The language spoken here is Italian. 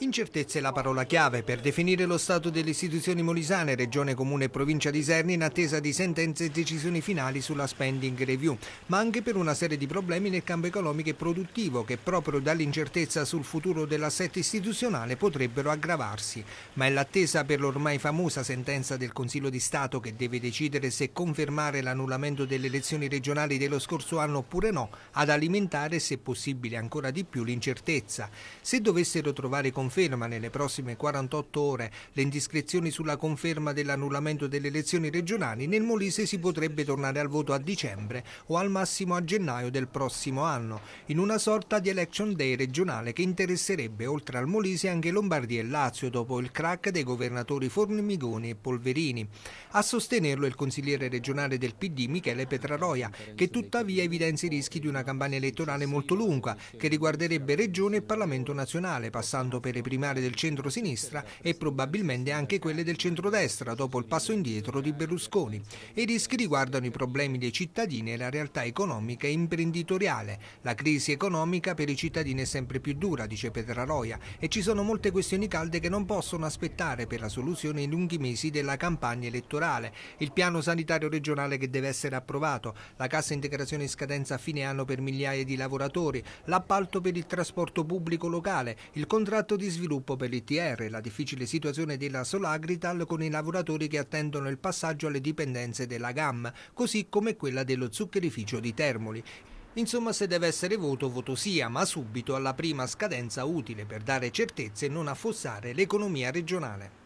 Incertezza è la parola chiave per definire lo stato delle istituzioni molisane, regione, comune e provincia di Serni in attesa di sentenze e decisioni finali sulla spending review, ma anche per una serie di problemi nel campo economico e produttivo che proprio dall'incertezza sul futuro dell'assetto istituzionale potrebbero aggravarsi. Ma è l'attesa per l'ormai famosa sentenza del Consiglio di Stato che deve decidere se confermare l'annullamento delle elezioni regionali dello scorso anno oppure no, ad alimentare, se possibile ancora di più, l'incertezza. Se dovessero trovare con conferma nelle prossime 48 ore le indiscrezioni sulla conferma dell'annullamento delle elezioni regionali, nel Molise si potrebbe tornare al voto a dicembre o al massimo a gennaio del prossimo anno, in una sorta di election day regionale che interesserebbe oltre al Molise anche Lombardia e Lazio dopo il crack dei governatori Formigoni e Polverini. A sostenerlo il consigliere regionale del PD Michele Petraroia, che tuttavia evidenzia i rischi di una campagna elettorale molto lunga che riguarderebbe Regione e Parlamento nazionale, passando per scelte primarie del centro-sinistra e probabilmente anche quelle del centro-destra dopo il passo indietro di Berlusconi. I rischi riguardano i problemi dei cittadini e la realtà economica e imprenditoriale. La crisi economica per i cittadini è sempre più dura, dice Petraroia, e ci sono molte questioni calde che non possono aspettare per la soluzione i lunghi mesi della campagna elettorale. Il piano sanitario regionale che deve essere approvato, la cassa integrazione in scadenza a fine anno per migliaia di lavoratori, l'appalto per il trasporto pubblico locale, il contratto di di sviluppo per l'ITR, la difficile situazione della Solagrital con i lavoratori che attendono il passaggio alle dipendenze della GAM, così come quella dello zuccherificio di Termoli. Insomma, se deve essere voto, voto sia, ma subito alla prima scadenza utile per dare certezze e non affossare l'economia regionale.